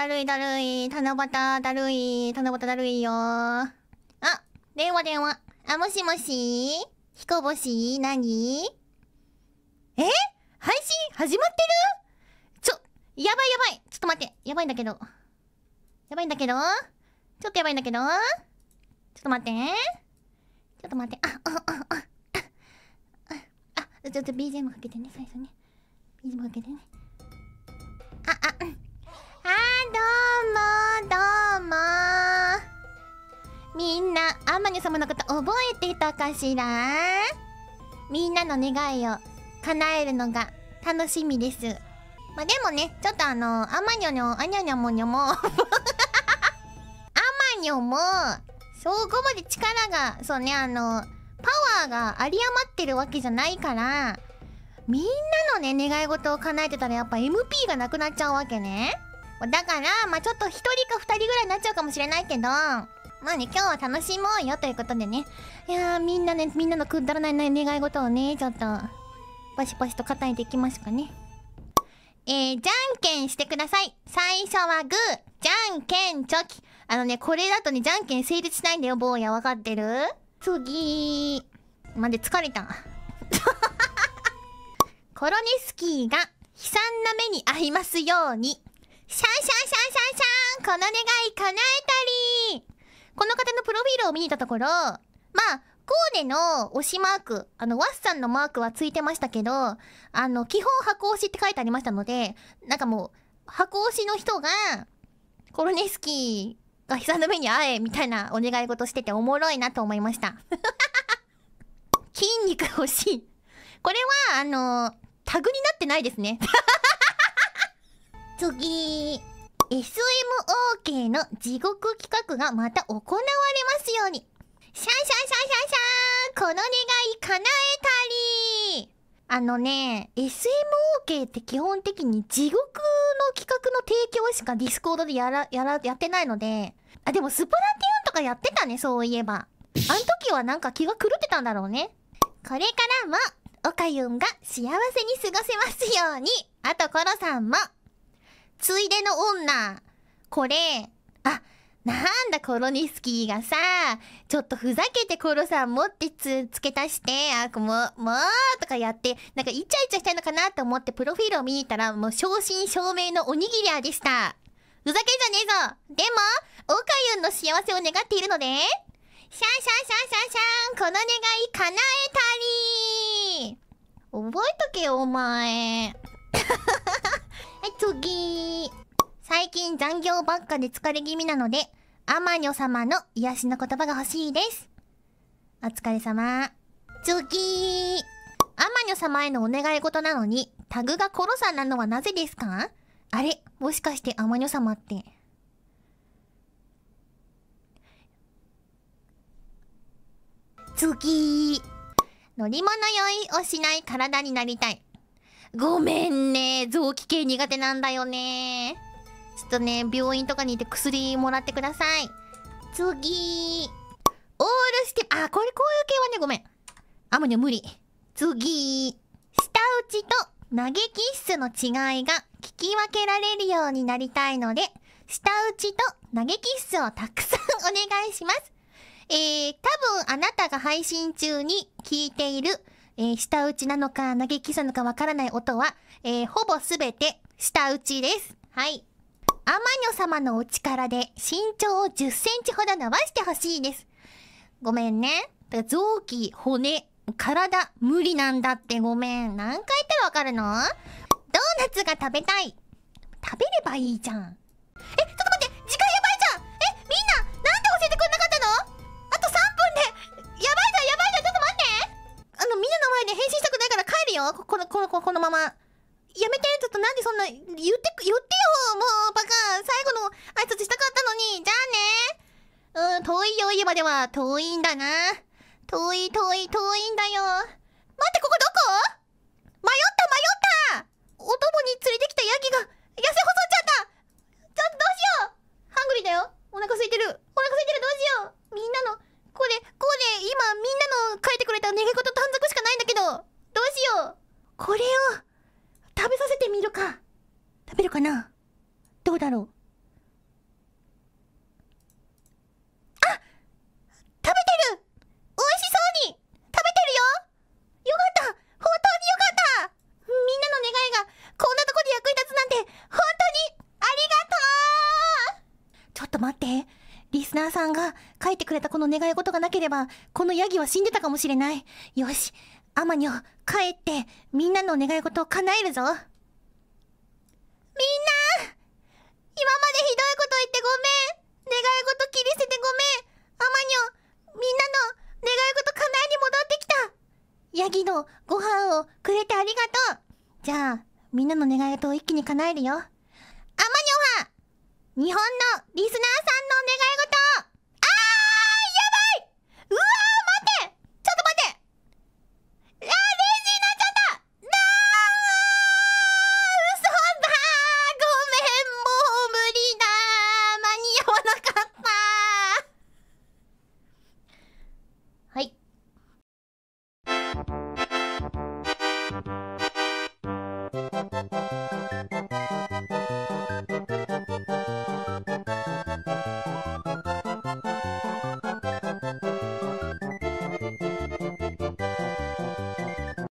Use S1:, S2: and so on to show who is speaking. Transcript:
S1: だるいだるい。七夕だるい。七夕だるいよ。あ、電話電話。あ、もしもし彦星何え配信始まってるちょ、やばいやばい。ちょっと待って。やばいんだけど。やばいんだけど。ちょっとやばいんだけど。ちょっと待って。ちょっと待って。あ、あ、あ、あ、あ、あ、ちょっと BGM かけてね、最初ね。BGM かけてね。どうもどうもみんなアマニ様のこと覚えていたかしらみんなの願いを叶えるのが楽しみですまあ、でもねちょっとあのアマニョニョアニョニョモニョもアマニョもそこまで力がそうねあのパワーが有り余ってるわけじゃないからみんなのね願い事を叶えてたらやっぱ MP がなくなっちゃうわけねだから、まあ、ちょっと一人か二人ぐらいになっちゃうかもしれないけど、まあね、今日は楽しもうよということでね。いやー、みんなね、みんなのくだらない願い事をね、ちょっと、パシパシといていきますかね。えー、じゃんけんしてください。最初はグー、じゃんけんチョキ。あのね、これだとね、じゃんけん成立しないんだよ、坊や。わかってる次まで疲れた。コロネスキーが悲惨な目に遭いますように。シャンシャンシャンシャンシャンこの願い叶えたりこの方のプロフィールを見に行ったところ、まあ、コーデの推しマーク、あの、ワッサンのマークはついてましたけど、あの、基本箱推しって書いてありましたので、なんかもう、箱推しの人が、コロネスキーが膝の目に会え、みたいなお願い事してておもろいなと思いました。筋肉欲しい。これは、あの、タグになってないですね。次 SMOK の地獄企画がまた行われますようにシャンシャンシャンシャンシャンこの願い叶えたりあのね SMOK って基本的に地獄の企画の提供しかディスコードでやらやらやってないのであでもスプラティーンとかやってたねそういえばあん時はなんか気が狂ってたんだろうねこれからもおかゆんが幸せに過ごせますようにあとコロさんもついでの女。これ、あ、なんだコロニスキーがさ、ちょっとふざけてコロさん持ってつ、付け足して、あ、もう、もう、とかやって、なんかイチャイチャしたいのかなと思ってプロフィールを見に行ったら、もう正真正銘のおにぎり屋でした。ふざけんじゃねえぞでも、おかゆんの幸せを願っているので、シャンシャンシャンシャンシャン、この願い叶えたり覚えとけよ、お前。はい、次最近残業ばっかで疲れ気味なので、アマニョ様の癒しの言葉が欲しいです。お疲れ様。次アマニョ様へのお願い事なのに、タグがコロさんなのはなぜですかあれもしかしてアマニョ様って。次乗り物酔いをしない体になりたい。ごめんね。臓器系苦手なんだよね。ちょっとね、病院とかに行って薬もらってください。次。オールステップ。あ、これ、こういう系はね、ごめん。あ、もうね、無理。次。下打ちと投げキッスの違いが聞き分けられるようになりたいので、下打ちと投げキッスをたくさんお願いします。えー、多分あなたが配信中に聞いているえー、舌打ちなのか、投げキスなのかわからない音は、えー、ほぼすべて、舌打ちです。はい。アマニョ様のお力で身長を10センチほど伸ばしてほしいです。ごめんね。臓器、骨、体、無理なんだってごめん。何回言ってわかるのドーナツが食べたい。食べればいいじゃん。ね、返信したくないから帰るよこの、この、このまま。やめてちょっとなんでそんな、言って、言ってよもう、バカ最後の挨拶したかったのにじゃあねうん、遠いよ、今では。遠いんだな。遠い、遠い、遠いんだよ。待って、ここどこ迷った迷ったお供に連れてきたヤギが痩せ細っちゃったちょっとどうしようハングリーだよお腹空いてるお腹空いてるどうしようみんなの今みんなの書いてくれた願い事短冊しかないんだけどどうしようこれを食べさせてみるか食べるかなどうだろうあ食べてる美味しそうに食べてるよよかった本当によかったみんなの願いがこんなとこで役に立つなんて本当にありがとうちょっと待ってリスナーさんが書いてくれたこの願い事がなければ、このヤギは死んでたかもしれない。よし、アマニョ、帰って、みんなの願い事を叶えるぞ。みんな今までひどいこと言ってごめん願い事切り捨ててごめんアマニョ、みんなの願い事叶えに戻ってきたヤギのご飯をくれてありがとうじゃあ、みんなの願い事を一気に叶えるよ。アマニョは、日本のリスナーさんの願い事